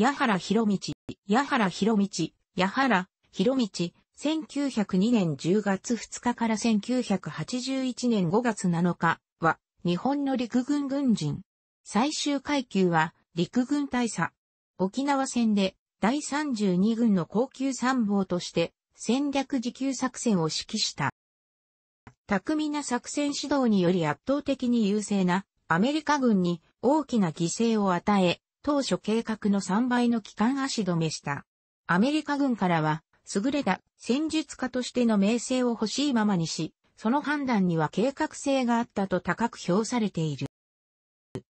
矢原博道、矢原博道、矢原博道、1902年10月2日から1981年5月7日は、日本の陸軍軍人。最終階級は、陸軍大佐。沖縄戦で、第32軍の高級参謀として、戦略自給作戦を指揮した。巧みな作戦指導により圧倒的に優勢なアメリカ軍に大きな犠牲を与え、当初計画の3倍の期間足止めした。アメリカ軍からは、優れた戦術家としての名声を欲しいままにし、その判断には計画性があったと高く評されている。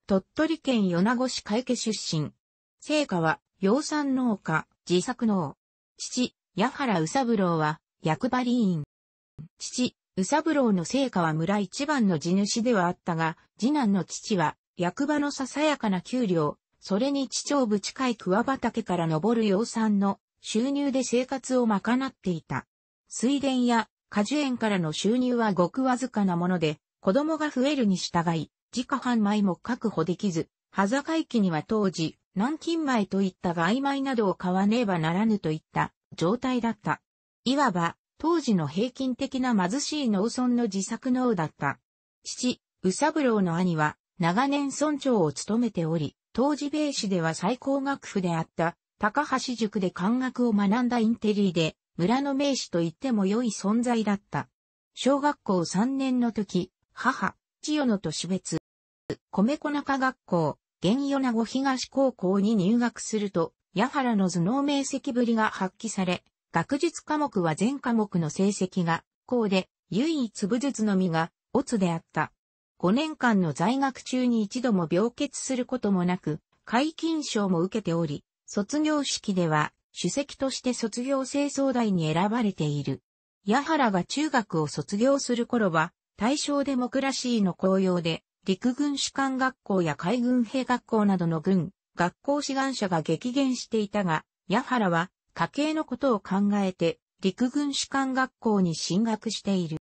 鳥取県米子市海家出身。成果は、養蚕農家、自作農。父、矢原宇三郎は、役場委員。父、宇三郎の成果は村一番の地主ではあったが、次男の父は、役場のささやかな給料、それに地長部近い桑畑から登る養蚕の収入で生活を賄っていた。水田や果樹園からの収入はごくわずかなもので、子供が増えるに従い、自家販米も確保できず、羽境期には当時、南京米といった外米などを買わねばならぬといった状態だった。いわば、当時の平均的な貧しい農村の自作農だった。父、宇三郎の兄は、長年村長を務めており、当時米市では最高学府であった、高橋塾で漢学を学んだインテリーで、村の名士と言っても良い存在だった。小学校3年の時、母、千代野と死別。米粉中学校、現名護東高校に入学すると、矢原の頭脳名跡ぶりが発揮され、学術科目は全科目の成績が、こうで、唯一武術のみが、オツであった。5年間の在学中に一度も病欠することもなく、解禁賞も受けており、卒業式では主席として卒業清掃大に選ばれている。矢原が中学を卒業する頃は、大正デモクラシーの公用で、陸軍士官学校や海軍兵学校などの軍、学校志願者が激減していたが、矢原は家計のことを考えて、陸軍士官学校に進学している。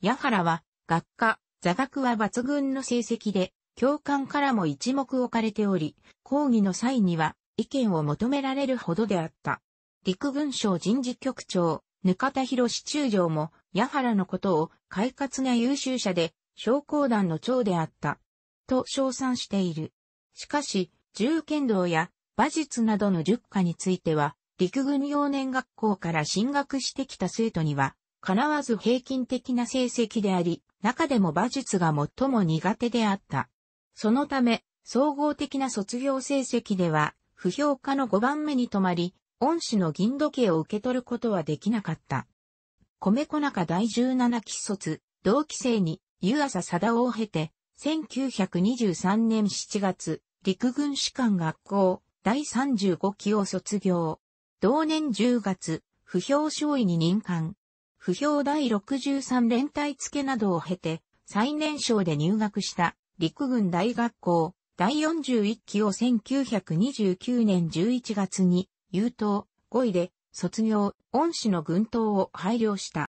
矢原は、学科、座学は抜群の成績で、教官からも一目置かれており、講義の際には意見を求められるほどであった。陸軍省人事局長、ぬかたひろし中将も、矢原のことを、快活な優秀者で、商工団の長であった。と称賛している。しかし、銃剣道や馬術などの塾科については、陸軍幼年学校から進学してきた生徒には、かなわず平均的な成績であり、中でも馬術が最も苦手であった。そのため、総合的な卒業成績では、不評価の5番目に止まり、恩師の銀時計を受け取ることはできなかった。米粉中第17期卒、同期生に、湯浅貞夫を経て、1923年7月、陸軍士官学校、第35期を卒業。同年10月、不評少尉に任官。不評第63連隊付けなどを経て、最年少で入学した陸軍大学校第41期を1929年11月に優等5位で卒業、恩師の軍刀を配慮した。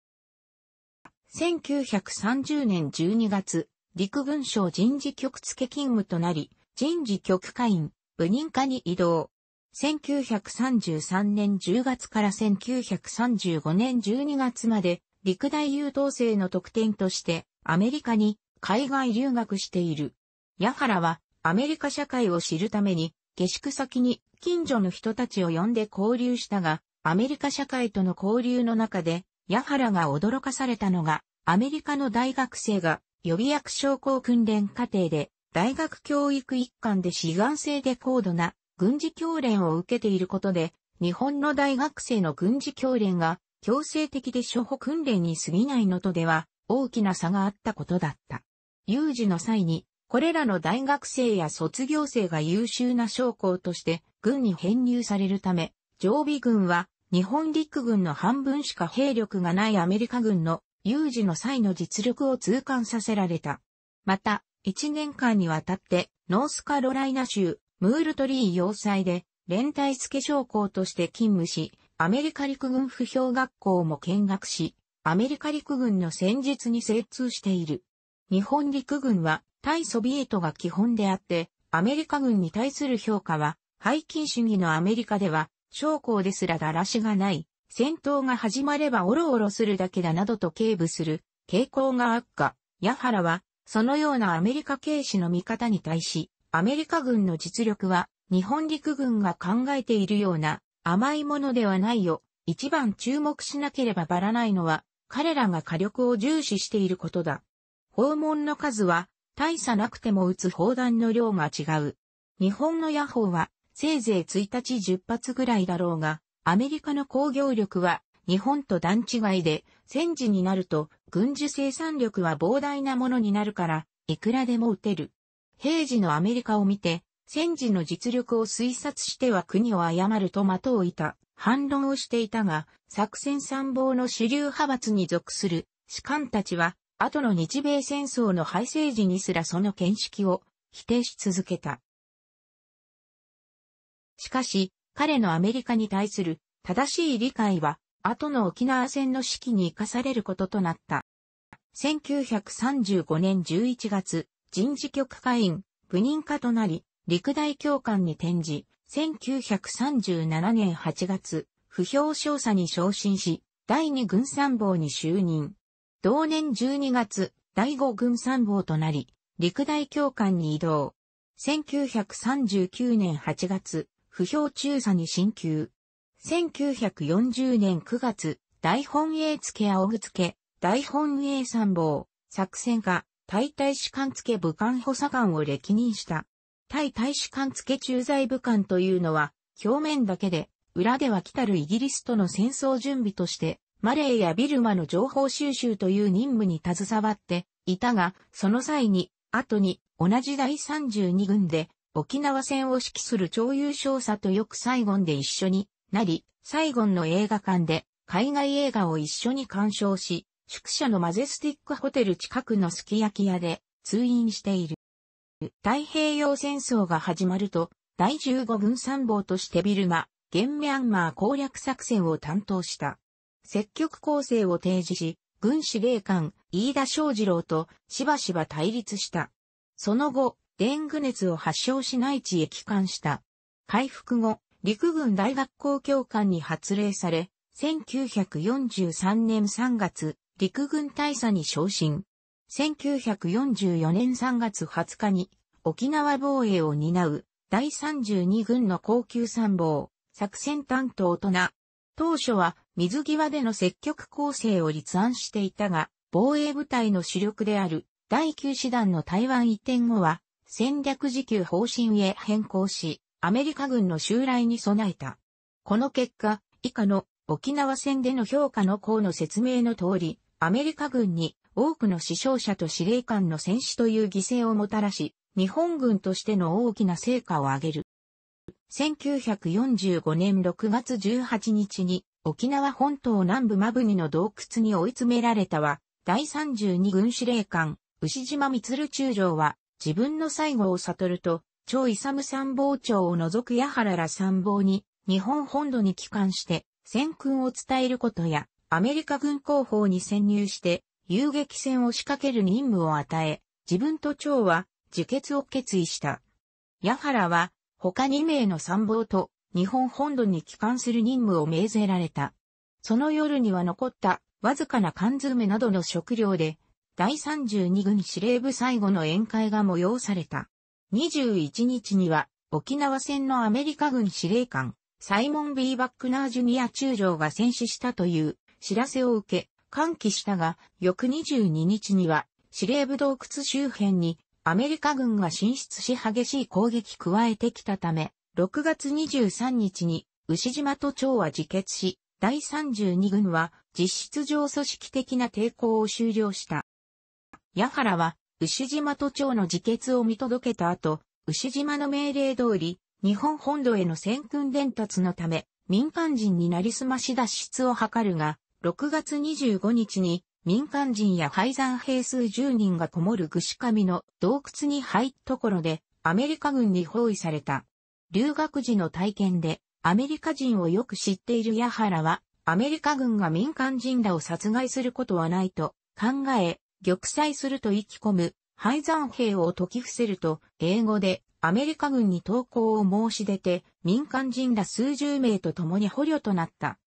1930年12月、陸軍省人事局付勤務となり、人事局会員、部任課に移動。1933年10月から1935年12月まで陸大優等生の特典としてアメリカに海外留学している。矢原はアメリカ社会を知るために下宿先に近所の人たちを呼んで交流したが、アメリカ社会との交流の中で、矢原が驚かされたのが、アメリカの大学生が予備役商工訓練課程で大学教育一環で志願制で高度な軍事教練を受けていることで、日本の大学生の軍事教練が強制的で初歩訓練に過ぎないのとでは大きな差があったことだった。有事の際に、これらの大学生や卒業生が優秀な将校として軍に編入されるため、常備軍は日本陸軍の半分しか兵力がないアメリカ軍の有事の際の実力を痛感させられた。また、1年間にわたってノースカロライナ州ムールトリー要塞で連帯付将校として勤務し、アメリカ陸軍不評学校も見学し、アメリカ陸軍の戦術に精通している。日本陸軍は対ソビエトが基本であって、アメリカ軍に対する評価は、背筋主義のアメリカでは、将校ですらだらしがない、戦闘が始まればおろおろするだけだなどと警部する傾向が悪化。矢原は、そのようなアメリカ警視の見方に対し、アメリカ軍の実力は、日本陸軍が考えているような甘いものではないよ。一番注目しなければばらないのは、彼らが火力を重視していることだ。訪問の数は、大差なくても撃つ砲弾の量が違う。日本の野砲は、せいぜい1日10発ぐらいだろうが、アメリカの工業力は、日本と段違いで、戦時になると、軍需生産力は膨大なものになるから、いくらでも撃てる。平時のアメリカを見て、戦時の実力を推察しては国を誤ると的をいた、反論をしていたが、作戦参謀の主流派閥に属する士官たちは、後の日米戦争の敗戦時にすらその見識を否定し続けた。しかし、彼のアメリカに対する正しい理解は、後の沖縄戦の指揮に生かされることとなった。1935年11月、人事局会員、部任課となり、陸大教官に転じ、1937年8月、不評少佐に昇進し、第二軍参謀に就任。同年12月、第五軍参謀となり、陸大教官に移動。1939年8月、不評中佐に進級。1940年9月、大本営付け青付け、大本営参謀、作戦課、タイ大使館付武官補佐官を歴任した。タイ大使館付駐在武官というのは、表面だけで、裏では来たるイギリスとの戦争準備として、マレーやビルマの情報収集という任務に携わっていたが、その際に、後に同じ第32軍で沖縄戦を指揮する超優勝者とよくサイゴンで一緒になり、サイゴンの映画館で海外映画を一緒に鑑賞し、宿舎のマゼスティックホテル近くのすき焼き屋で通院している。太平洋戦争が始まると、第15軍参謀としてビルマ、現ミャンマー攻略作戦を担当した。積極構成を提示し、軍司令官、飯田昌次郎としばしば対立した。その後、デング熱を発症し内地へ帰還した。回復後、陸軍大学校教官に発令され、1943年3月、陸軍大佐に昇進。1944年3月20日に沖縄防衛を担う第32軍の高級参謀作戦担当とな。当初は水際での積極攻勢を立案していたが、防衛部隊の主力である第9師団の台湾移転後は戦略時給方針へ変更し、アメリカ軍の襲来に備えた。この結果、以下の沖縄戦での評価の項の説明の通り、アメリカ軍に多くの死傷者と司令官の戦死という犠牲をもたらし、日本軍としての大きな成果を上げる。1945年6月18日に沖縄本島南部マブニの洞窟に追い詰められたは、第32軍司令官、牛島光中将は、自分の最後を悟ると、超勇参謀長を除く矢原ら参謀に、日本本土に帰還して、戦訓を伝えることや、アメリカ軍広報に潜入して遊撃戦を仕掛ける任務を与え、自分と長は自決を決意した。矢原は他2名の参謀と日本本土に帰還する任務を命ぜられた。その夜には残ったわずかな缶詰などの食料で、第32軍司令部最後の宴会が催された。21日には沖縄戦のアメリカ軍司令官、サイモン・ B・ バックナージュニア中将が戦死したという知らせを受け、歓喜したが、翌22日には、司令部洞窟周辺に、アメリカ軍が進出し激しい攻撃加えてきたため、6月23日に、牛島と庁は自決し、第32軍は実質上組織的な抵抗を終了した。矢原は牛島都庁の自決を見届けた後、牛島の命令通り、日本本土への戦訓伝達のため、民間人になりすまし脱出を図るが、6月25日に民間人や廃山兵数10人がこもるぐし神の洞窟に入ったところでアメリカ軍に包囲された。留学時の体験でアメリカ人をよく知っている矢原はアメリカ軍が民間人らを殺害することはないと考え、玉砕すると意気込む廃山兵を解き伏せると英語でアメリカ軍に投降を申し出て民間人ら数十名と共に捕虜となった。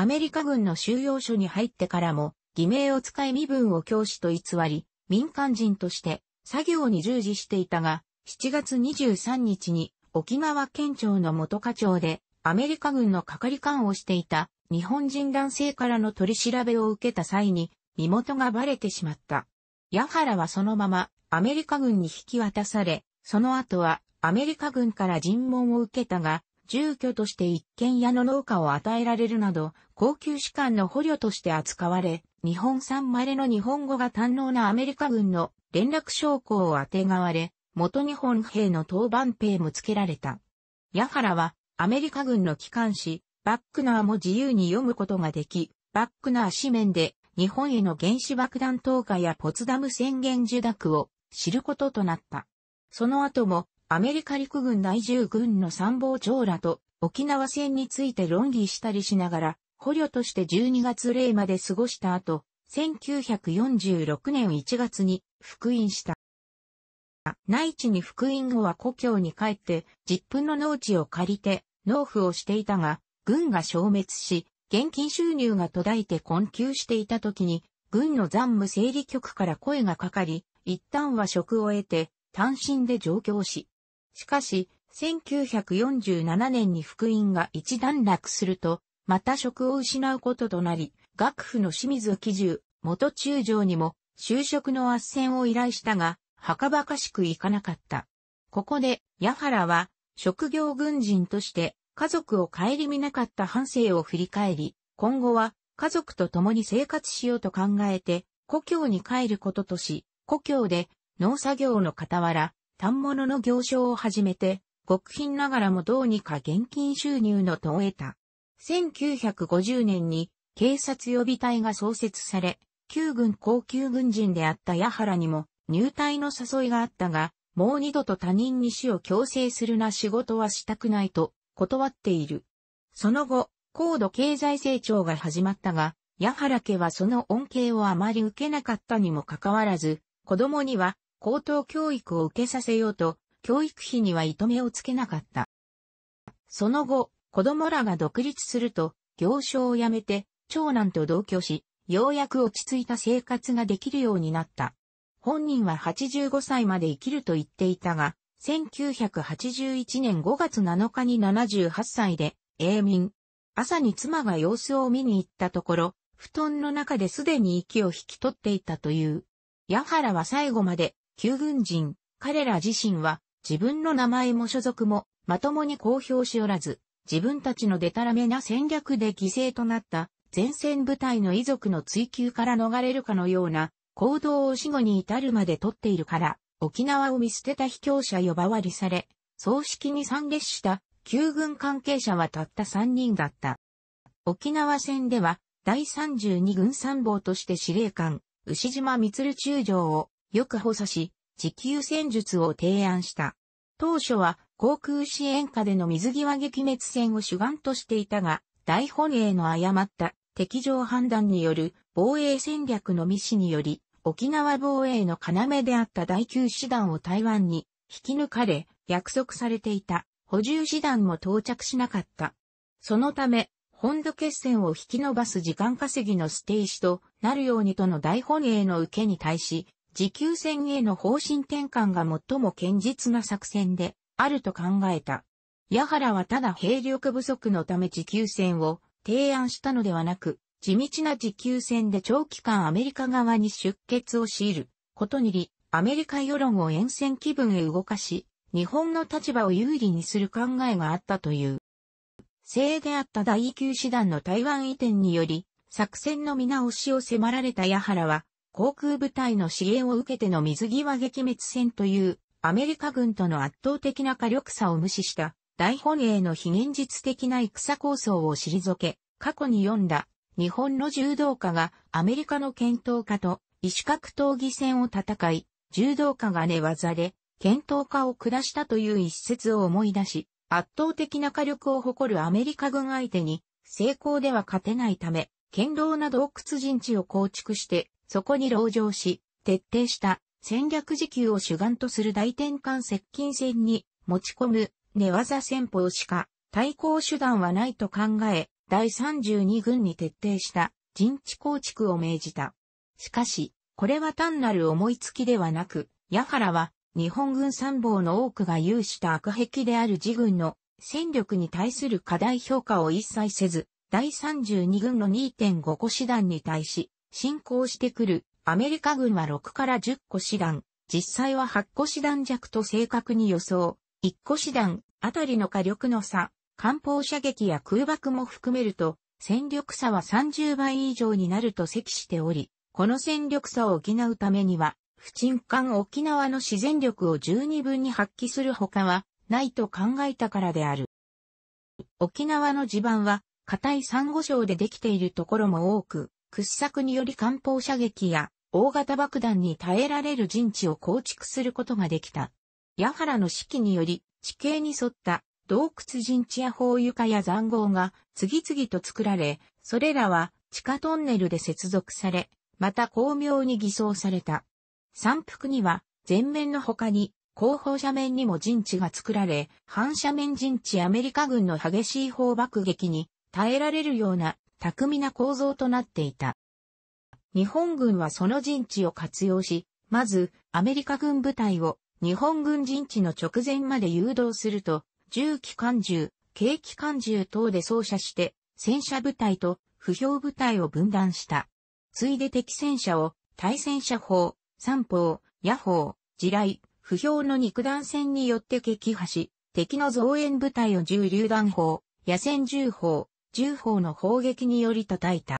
アメリカ軍の収容所に入ってからも、偽名を使い身分を教師と偽り、民間人として作業に従事していたが、7月23日に沖縄県庁の元課長でアメリカ軍の係官をしていた日本人男性からの取り調べを受けた際に身元がバレてしまった。矢原はそのままアメリカ軍に引き渡され、その後はアメリカ軍から尋問を受けたが、住居として一軒家の農家を与えられるなど、高級士官の捕虜として扱われ、日本産まれの日本語が堪能なアメリカ軍の連絡将校をあてがわれ、元日本兵の当番兵も付けられた。矢原は、アメリカ軍の機関誌、バックナーも自由に読むことができ、バックナー紙面で、日本への原子爆弾投下やポツダム宣言受諾を知ることとなった。その後もアメリカ陸軍内従軍の参謀長らと沖縄戦について論議したりしながら、捕虜として12月0まで過ごした後、1946年1月に復員した。内地に復員後は故郷に帰って、実分の農地を借りて、農夫をしていたが、軍が消滅し、現金収入が途絶えて困窮していた時に、軍の残務整理局から声がかかり、一旦は職を得て、単身で上京し、しかし、1947年に福音が一段落すると、また職を失うこととなり、学府の清水基重、元中将にも就職の斡旋を依頼したが、はかばかしくいかなかった。ここで、矢原は、職業軍人として、家族を顧みなかった半生を振り返り、今後は、家族と共に生活しようと考えて、故郷に帰ることとし、故郷で農作業の傍ら、反物の行商を始めて、極貧ながらもどうにか現金収入の途を得た。1950年に警察予備隊が創設され、旧軍高級軍人であった矢原にも入隊の誘いがあったが、もう二度と他人に死を強制するな仕事はしたくないと断っている。その後、高度経済成長が始まったが、矢原家はその恩恵をあまり受けなかったにもかかわらず、子供には高等教育を受けさせようと、教育費には糸目をつけなかった。その後、子供らが独立すると、行商を辞めて、長男と同居し、ようやく落ち着いた生活ができるようになった。本人は85歳まで生きると言っていたが、1981年5月7日に78歳で、永眠。朝に妻が様子を見に行ったところ、布団の中ですでに息を引き取っていたという。矢原は最後まで旧軍人、彼ら自身は自分の名前も所属もまともに公表しおらず、自分たちのデタラメな戦略で犠牲となった前線部隊の遺族の追求から逃れるかのような行動を死後に至るまでとっているから、沖縄を見捨てた卑怯者呼ばわりされ、葬式に参列した旧軍関係者はたった3人だった。沖縄戦では第32軍参謀として司令官、牛島光中将をよく補佐し、持久戦術を提案した。当初は航空支援下での水際撃滅戦を主眼としていたが、大本営の誤った敵情判断による防衛戦略のミスにより、沖縄防衛の要であった第9師団を台湾に引き抜かれ、約束されていた補充師団も到着しなかった。そのため、本土決戦を引き延ばす時間稼ぎの捨て石となるようにとの大本営の受けに対し、持久戦への方針転換が最も堅実な作戦であると考えた。矢原はただ兵力不足のため持久戦を提案したのではなく、地道な持久戦で長期間アメリカ側に出血を強いることにり、アメリカ世論を沿線気分へ動かし、日本の立場を有利にする考えがあったという。鋭であった第9師団の台湾移転により、作戦の見直しを迫られた矢原は、航空部隊の支援を受けての水際撃滅戦というアメリカ軍との圧倒的な火力差を無視した大本営の非現実的な戦構想を退け、過去に読んだ日本の柔道家がアメリカの検討家と異種格闘技戦を戦い、柔道家が寝技で検討家を下したという一節を思い出し、圧倒的な火力を誇るアメリカ軍相手に成功では勝てないため、剣道など洞窟陣地を構築してそこに籠城し、徹底した戦略時給を主眼とする大転換接近戦に持ち込む寝技戦法しか対抗手段はないと考え、第32軍に徹底した陣地構築を命じた。しかし、これは単なる思いつきではなく、矢原は日本軍参謀の多くが有した悪癖である自軍の戦力に対する過大評価を一切せず、第32軍の2.5個師団に対し、進行してくるアメリカ軍は6から10個師団、実際は8個師団弱と正確に予想、1個師団あたりの火力の差、艦砲射撃や空爆も含めると、戦力差は30倍以上になると積しており、この戦力差を補うためには、不沈艦沖縄の自然力を十二分に発揮するほかはないと考えたからである。沖縄の地盤は、硬い珊瑚礁でできているところも多く、掘削により艦砲射撃や大型爆弾に耐えられる陣地を構築することができた。矢原の指揮により地形に沿った洞窟陣地や砲床や残壕が次々と作られ、それらは地下トンネルで接続され、また巧妙に偽装された。山腹には前面の他に後方斜面にも陣地が作られ、反斜面陣地アメリカ軍の激しい砲爆撃に耐えられるような巧みな構造となっていた。日本軍はその陣地を活用し、まず、アメリカ軍部隊を日本軍陣地の直前まで誘導すると、重機関銃、軽機関銃等で操作して、戦車部隊と不評部隊を分断した。ついで敵戦車を対戦車砲、三砲、野砲、地雷、不評の肉弾戦によって撃破し、敵の増援部隊を銃榴弾砲、野戦銃砲、銃砲の砲撃により叩いた。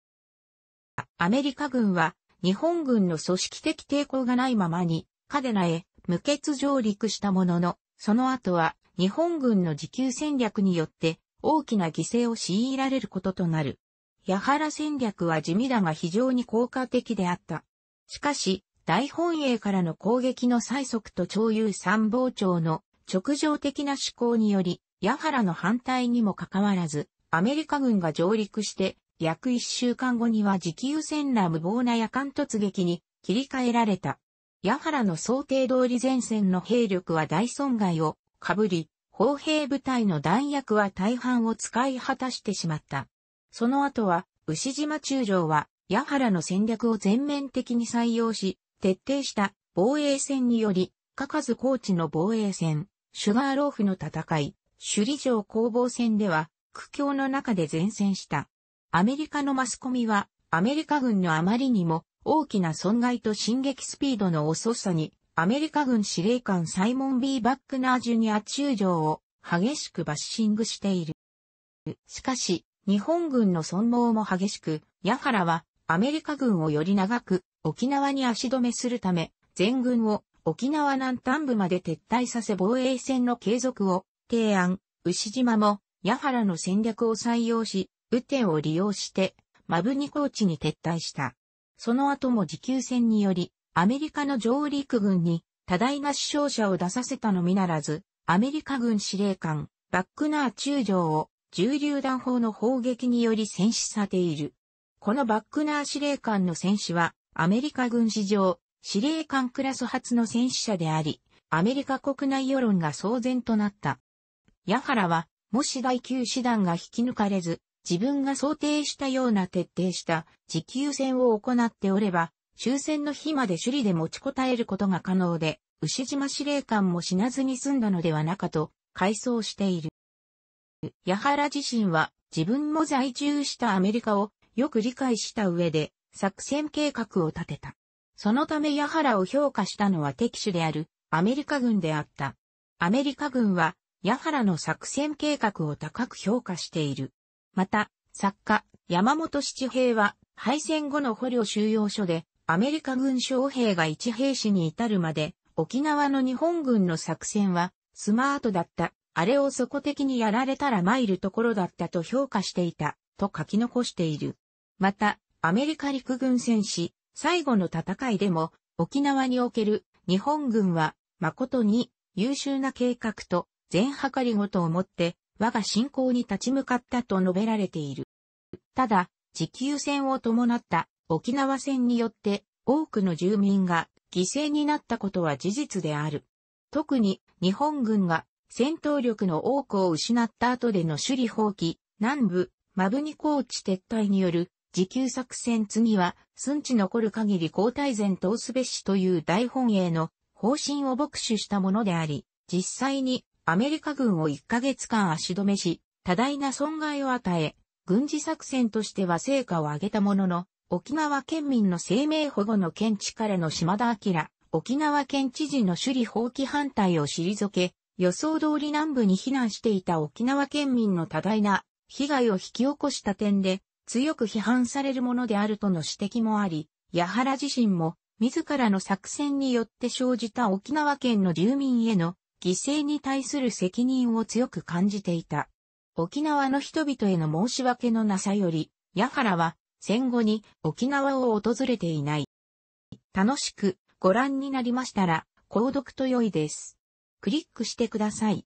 アメリカ軍は日本軍の組織的抵抗がないままにカデナへ無血上陸したものの、その後は日本軍の持久戦略によって大きな犠牲を強いられることとなる。矢原戦略は地味だが非常に効果的であった。しかし、大本営からの攻撃の最速と超有参謀長の直情的な思考により、矢原の反対にもかかわらず、アメリカ軍が上陸して、約一週間後には持久戦ら無謀な夜間突撃に切り替えられた。矢原の想定通り前線の兵力は大損害をかぶり、砲兵部隊の弾薬は大半を使い果たしてしまった。その後は、牛島中将は、矢原の戦略を全面的に採用し、徹底した防衛戦により、かかず高地の防衛戦、シュガーローフの戦い、首里城攻防戦では、苦境の中で前線した。アメリカのマスコミは、アメリカ軍のあまりにも大きな損害と進撃スピードの遅さに、アメリカ軍司令官サイモン・ B・ バックナージュニア中将を激しくバッシングしている。しかし、日本軍の損耗も激しく、矢原はアメリカ軍をより長く沖縄に足止めするため、全軍を沖縄南端部まで撤退させ防衛戦の継続を提案、牛島もヤハラの戦略を採用し、雨天を利用して、マブニコーチに撤退した。その後も持久戦により、アメリカの上陸軍に多大な死傷者を出させたのみならず、アメリカ軍司令官、バックナー中将を重榴弾砲の砲撃により戦死さている。このバックナー司令官の戦死は、アメリカ軍史上、司令官クラス初の戦死者であり、アメリカ国内世論が騒然となった。ヤハラは、もし第9師団が引き抜かれず、自分が想定したような徹底した持久戦を行っておれば、終戦の日まで首里で持ちこたえることが可能で、牛島司令官も死なずに済んだのではなかと、回想している。矢原自身は自分も在住したアメリカをよく理解した上で作戦計画を立てた。そのため矢原を評価したのは敵手であるアメリカ軍であった。アメリカ軍は矢原の作戦計画を高く評価している。また、作家、山本七平は、敗戦後の捕虜収容所で、アメリカ軍将兵が一兵士に至るまで、沖縄の日本軍の作戦は、スマートだった。あれを底的にやられたら参るところだったと評価していた、と書き残している。また、アメリカ陸軍戦士、最後の戦いでも、沖縄における日本軍は、誠に優秀な計画と全計りごとをもって、我が信仰に立ち向かったと述べられている。ただ、持久戦を伴った沖縄戦によって多くの住民が犠牲になったことは事実である。特に日本軍が戦闘力の多くを失った後での首里放棄、南部、マブニ高地撤退による持久作戦次は寸地残る限り交代前通すべしという大本営の方針を牧取したものであり、実際にアメリカ軍を1ヶ月間足止めし、多大な損害を与え、軍事作戦としては成果を上げたものの、沖縄県民の生命保護の県知からの島田明、沖縄県知事の首里放棄反対を退け、予想通り南部に避難していた沖縄県民の多大な被害を引き起こした点で、強く批判されるものであるとの指摘もあり、矢原自身も自らの作戦によって生じた沖縄県の住民への犠牲に対する責任を強く感じていた。沖縄の人々への申し訳のなさより、矢原は戦後に沖縄を訪れていない。楽しくご覧になりましたら、購読と良いです。クリックしてください。